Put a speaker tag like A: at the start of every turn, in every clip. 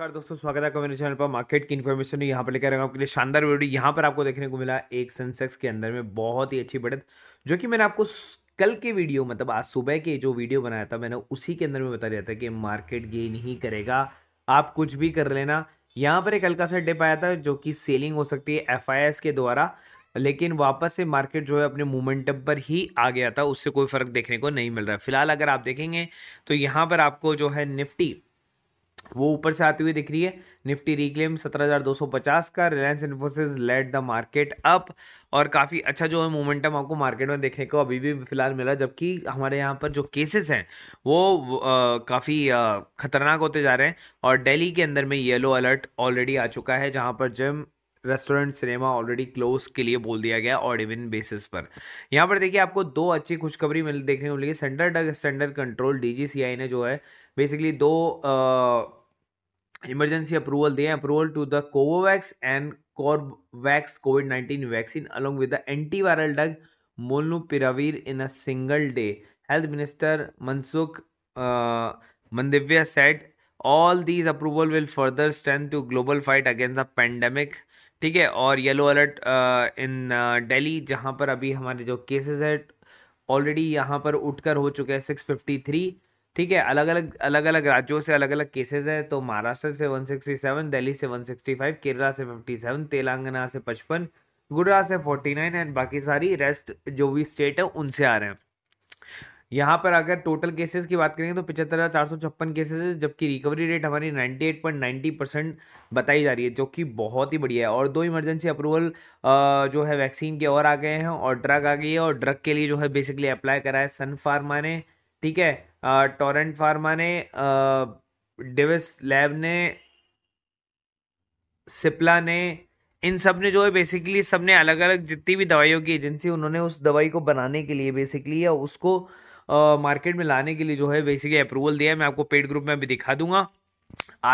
A: नमस्कार दोस्तों स्वागत है आपका मेरे चैनल पर मार्केट की इन्फॉर्मेशन यहाँ पर लेकर आया आपके लिए शानदार वीडियो यहाँ पर आपको देखने को मिला एक सेंसेक्स के अंदर में बहुत ही अच्छी बढ़त जो कि मैंने आपको कल के वीडियो मतलब आज सुबह के जो वीडियो बनाया था मैंने उसी के अंदर में बता दिया था कि मार्केट गेन ही करेगा आप कुछ भी कर लेना यहाँ पर एक हल्का सा डिप आया था जो कि सेलिंग हो सकती है एफ के द्वारा लेकिन वापस से मार्केट जो है अपने मोमेंटम पर ही आ गया था उससे कोई फर्क देखने को नहीं मिल रहा फिलहाल अगर आप देखेंगे तो यहाँ पर आपको जो है निफ्टी वो ऊपर से आती हुई दिख रही है निफ्टी रिक्लेम 17,250 का Reliance Infosys let the market up और काफ़ी अच्छा जो है मोमेंटम आपको मार्केट में देखने को अभी भी फिलहाल मिला जबकि हमारे यहाँ पर जो केसेस हैं वो काफ़ी ख़तरनाक होते जा रहे हैं और दिल्ली के अंदर में येलो अलर्ट ऑलरेडी आ चुका है जहाँ पर gym restaurant cinema already close के लिए बोल दिया गया और इवन बेसिस पर यहाँ पर देखिए आपको दो अच्छी खुशखबरी मिल देखने को मिलेगी centre drug standard control DGCI ने जो है बेसिकली दो आ, इमरजेंसी अप्रूवल दिए approval to the Covovax and Corbevax Covid nineteen vaccine along with the viral drug molnupiravir in a single day health minister Mansukh Mandaviya said all these approval will further strength to global fight against the pandemic ठीक है और yellow alert इन daily जहां पर अभी हमारे जो cases है already यहां पर उठकर हो चुके हैं सिक्स फिफ्टी थ्री ठीक है अलग अलग अलग अलग राज्यों से अलग अलग केसेस है तो महाराष्ट्र से 167 दिल्ली से 165 केरला से 57 तेलंगाना से 55 गुजरात से 49 एंड बाकी सारी रेस्ट जो भी स्टेट है उनसे आ रहे हैं यहाँ पर अगर टोटल केसेस की बात करेंगे तो पिछहत्तर हज़ार चार सौ छप्पन केसेज है जबकि रिकवरी रेट हमारी ninety eight point ninety percent बताई जा रही है जो कि बहुत ही बढ़िया है और दो इमरजेंसी अप्रूवल जो है वैक्सीन के और आ गए हैं और ड्रग आ गई है और ड्रग के लिए जो है बेसिकली अप्लाई करा है सन फार्मा ने ठीक है टोरेंट फार्मा ने डिविस लैब ने सिप्ला ने इन सब ने जो है बेसिकली सब ने अलग अलग जितनी भी दवाइयों की एजेंसी उन्होंने उस दवाई को बनाने के लिए बेसिकली या उसको मार्केट में लाने के लिए जो है बेसिकली अप्रूवल दिया है मैं आपको पेड ग्रुप में भी दिखा दूंगा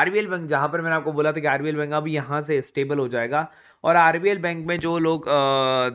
A: आरबीएल बैंक जहां पर मैंने आपको बोला था कि आरबीएल बैंक अब यहां से स्टेबल हो जाएगा और आरबीएल बैंक में जो लोग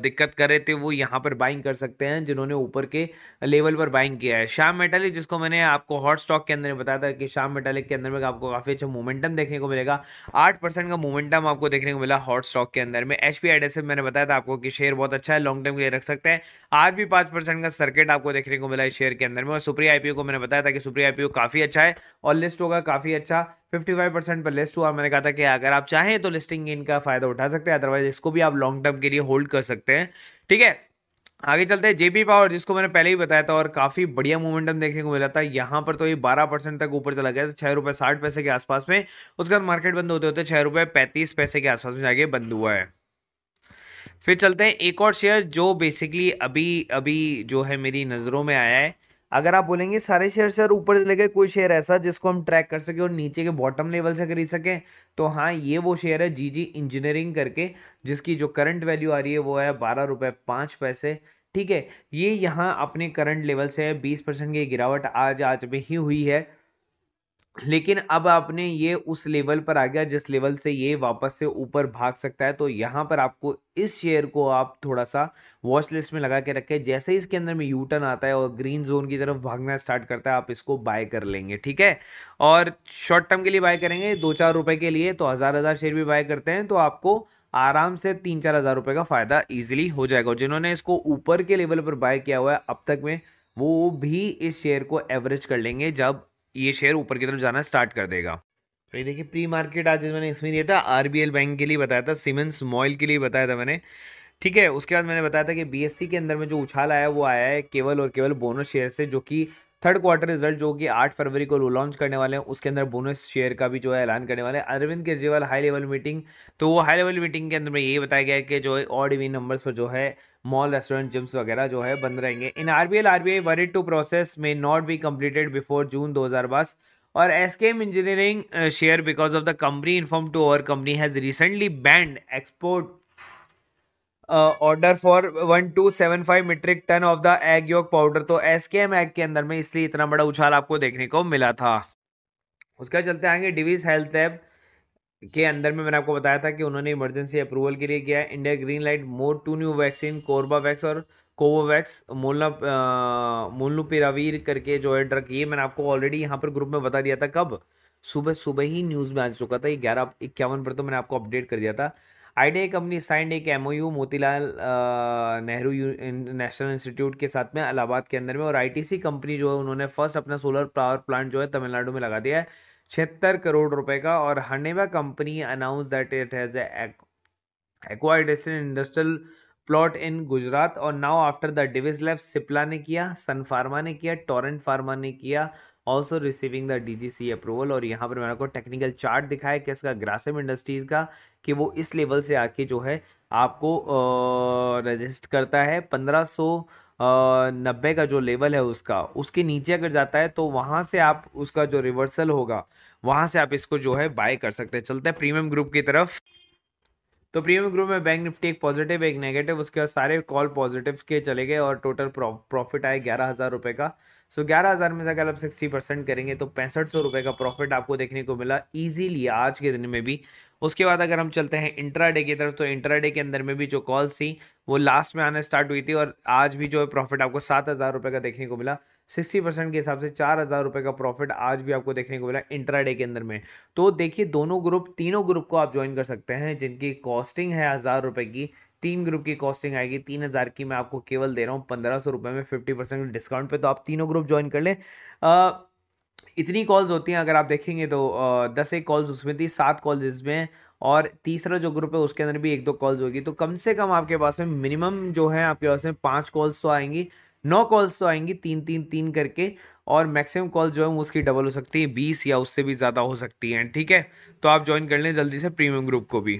A: दिक्कत कर रहे थे वो यहाँ पर बाइंग कर सकते हैं जिन्होंने ऊपर के लेवल पर बाइंग किया है श्याम मेटालिक जिसको मैंने आपको हॉट स्टॉक के अंदर बताया था कि श्याम मेटालिक के अंदर में आपको काफ़ी अच्छा मोमेंटम देखने को मिलेगा आठ परसेंट का मोमेंटम आपको देखने को मिला हॉट स्टॉक के अंदर में एच पी मैंने बताया था आपको कि शेयर बहुत अच्छा है लॉन्ग टर्म के लिए रख सकते हैं आज भी पांच परसेंट का सर्किट आपको देखने को मिला है शेयर के अंदर में और सुप्रिया आईपीओ को मैंने बताया था कि सुप्रिया आईपीओ काफ़ी अच्छा है और लिस्ट होगा काफ़ी अच्छा फिफ्टी फाइव परसेंट पर लिस्ट हुआ मैंने कहा था कि अगर आप चाहें तो लिस्टिंग इनका फायदा उठा सकते हैं अदरवाइज इसको भी आप लॉन्ग टर्म के लिए होल्ड कर सकते हैं ठीक है आगे चलते हैं जेपी पावर जिसको मैंने पहले ही बताया था और काफ़ी बढ़िया मोमेंटम देखने को मिला था यहाँ पर तो ये बारह परसेंट तक ऊपर चला गया था रुपए साठ पैसे के आसपास में उसके बाद मार्केट बंद होते होते छह रुपए पैंतीस पैसे के आसपास में जाके बंद हुआ है फिर चलते हैं एक और शेयर जो बेसिकली अभी अभी जो है मेरी नज़रों में आया है अगर आप बोलेंगे सारे शेयर सर ऊपर चले गए कोई शेयर ऐसा जिसको हम ट्रैक कर सकें और नीचे के बॉटम लेवल से खरीद सकें तो हाँ ये वो शेयर है जी जी इंजीनियरिंग करके जिसकी जो करंट वैल्यू आ रही है वो है बारह रुपये पाँच पैसे ठीक है ये यहाँ अपने करंट लेवल से है बीस परसेंट की गिरावट आज आज में ही हुई है लेकिन अब आपने ये उस लेवल पर आ गया जिस लेवल से ये वापस से ऊपर भाग सकता है तो यहाँ पर आपको इस शेयर को आप थोड़ा सा वॉच लिस्ट में लगा के रखें जैसे ही इसके अंदर में यू टर्न आता है और ग्रीन जोन की तरफ भागना स्टार्ट करता है आप इसको बाय कर लेंगे ठीक है और शॉर्ट टर्म के लिए बाय करेंगे दो चार रुपए के लिए तो हज़ार हज़ार शेयर भी बाय करते हैं तो आपको आराम से तीन चार हज़ार रुपये का फ़ायदा ईजिली हो जाएगा और जिन्होंने इसको ऊपर के लेवल पर बाय किया हुआ है अब तक में वो भी इस शेयर को एवरेज कर लेंगे जब ये शेयर ऊपर की तरफ जाना स्टार्ट कर देगा तो ये देखिए प्री मार्केट आज मैंने इसमें दिया था आरबीएल बैंक के लिए बताया था सीमेंस मॉइल के लिए बताया था मैंने ठीक है उसके बाद मैंने बताया था कि बीएससी के अंदर में जो उछाल आया वो आया है केवल और केवल बोनस शेयर से जो कि थर्ड क्वार्टर रिजल्ट जो कि आठ फरवरी को लॉन्च करने वाले हैं उसके अंदर बोनस शेयर का भी जो है ऐलान करने वाले हैं Arvind Kejriwal high level meeting तो वो हाई लेवल मीटिंग के अंदर में यही बताया गया है कि जो है ऑड इवन नंबर्स पर जो है मॉल रेस्टोरेंट जिम्स वगैरह जो है बंद रहेंगे इन R B L R B I worried to process may not be completed before June दो हज़ार बस और S K M engineering share because of the company inform to our company has recently banned export order for one two seven five metric ton of the egg yolk powder तो S K M egg के अंदर में इसलिए इतना बड़ा उछाल आपको देखने को मिला था उसके चलते आएंगे डिवीज हेल्थ ऐप के अंदर में मैंने आपको बताया था कि उन्होंने इमरजेंसी अप्रूवल के लिए किया है India green light more two new vaccine Corbevax और कोवोवैक्स मोलना मोलनुपिरावीर करके जो है ड्रग ये मैंने आपको ऑलरेडी यहाँ पर ग्रुप में बता दिया था कब सुबह सुबह ही न्यूज़ में आ चुका था ये ग्यारह इक्यावन पर तो मैंने आपको अपडेट कर दिया था आईडिया कंपनी साइंड एक एम मोतीलाल नेहरू नेशनल इंस्टीट्यूट के साथ में इलाहाबाद के अंदर में और आईटीसी कंपनी जो है उन्होंने फर्स्ट अपना सोलर पावर प्लांट जो है तमिलनाडु में लगा दिया है छिहत्तर करोड़ रुपए का और Hanwha company announce that it has acquired industrial plot in Gujarat और now after the Divis lab Cipla ने किया सन फार्मा ने किया टोरेंट फार्मा ने किया also receiving the D G C approval और यहाँ पर मेरे को टेक्निकल चार्ट दिखाया कि इसका ग्रासिम इंडस्ट्रीज़ का कि वो इस लेवल से आके जो है आपको रजिस्ट करता है पंद्रह सौ नब्बे का जो लेवल है उसका उसके नीचे अगर जाता है तो वहां से आप उसका जो रिवर्सल होगा वहां से आप इसको जो है बाय कर सकते हैं चलते हैं प्रीमियम ग्रुप की तरफ तो प्रीमियम ग्रुप में बैंक निफ्टी एक पॉजिटिव एक नेगेटिव उसके बाद सारे कॉल पॉजिटिव के चले गए और टोटल प्रॉफिट आए ग्यारह हज़ार रुपए का सो ग्यारह हज़ार में से अगर आप सिक्सटी परसेंट करेंगे तो पैंसठ सौ रुपए का प्रॉफिट आपको देखने को मिला इजीली आज के दिन में भी उसके बाद अगर हम चलते हैं इंट्राडे की तरफ तो इंट्राडे के अंदर में भी जो कॉल्स थी वो लास्ट में आने स्टार्ट हुई थी और आज भी जो है प्रॉफिट आपको सात हज़ार रुपए का देखने को मिला सिक्सटी परसेंट के हिसाब से चार हज़ार रुपए का प्रॉफिट आज भी आपको देखने को मिला इंट्राडे के अंदर में तो देखिए दोनों ग्रुप तीनों ग्रुप को आप ज्वाइन कर सकते हैं जिनकी कॉस्टिंग है हज़ार रुपए की तीन ग्रुप की कॉस्टिंग आएगी तीन हज़ार की मैं आपको केवल दे रहा हूँ पंद्रह सौ रुपए में फिफ्टी परसेंट डिस्काउंट पे तो आप तीनों ग्रुप ज्वाइन कर लें इतनी कॉल्स होती हैं अगर आप देखेंगे तो दस एक कॉल्स उसमें थी सात कॉल्स इसमें और तीसरा जो ग्रुप है उसके अंदर भी एक दो कॉल्स होगी तो कम से कम आपके पास में मिनिमम जो है आपके पास में पाँच कॉल्स तो आएंगी नौ कॉल्स तो आएंगी तीन तीन तीन करके और मैक्सिमम कॉल जो है वो उसकी डबल हो सकती है बीस या उससे भी ज़्यादा हो सकती हैं ठीक है तो आप ज्वाइन कर लें जल्दी से प्रीमियम ग्रुप को भी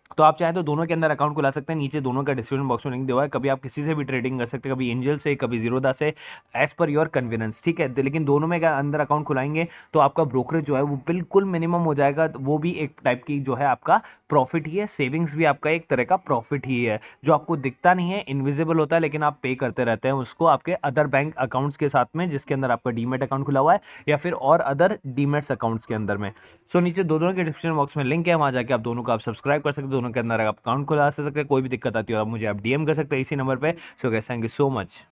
A: तो आप चाहे तो दोनों के अंदर अकाउंट खुला सकते हैं नीचे दोनों का डिस्क्रिप्शन बॉक्स में लिंक दिया है कभी आप किसी से भी ट्रेडिंग कर सकते हैं कभी एंजल से कभी जीरोदा से एज पर योर कन्वीनियंस ठीक है तो लेकिन दोनों में अंदर अकाउंट खुलाएंगे तो आपका ब्रोकरेज जो है वो बिल्कुल मिनिमम हो जाएगा वो भी एक टाइप की जो है आपका प्रॉफिट ही है सेविंग्स भी आपका एक तरह का प्रॉफिट ही है जो आपको दिखता नहीं है इनविजिबल होता है लेकिन आप पे करते रहते हैं उसको आपके अदर बैंक अकाउंट्स के साथ में जिसके अंदर आपका डीमेट अकाउंट खुला हुआ है या फिर और अदर डीमेट्स अकाउंट्स के अंदर में सो so, नीचे दोनों के डिस्क्रिप्शन बॉक्स में लिंक है वहाँ जाकर आप दोनों को आप सब्सक्राइब कर सकते दोनों के अंदर आप अकाउंट खुला सकते हैं कोई भी दिक्कत आती हो आप मुझे आप डीएम कर सकते हैं इसी नंबर पर so guys thank you so much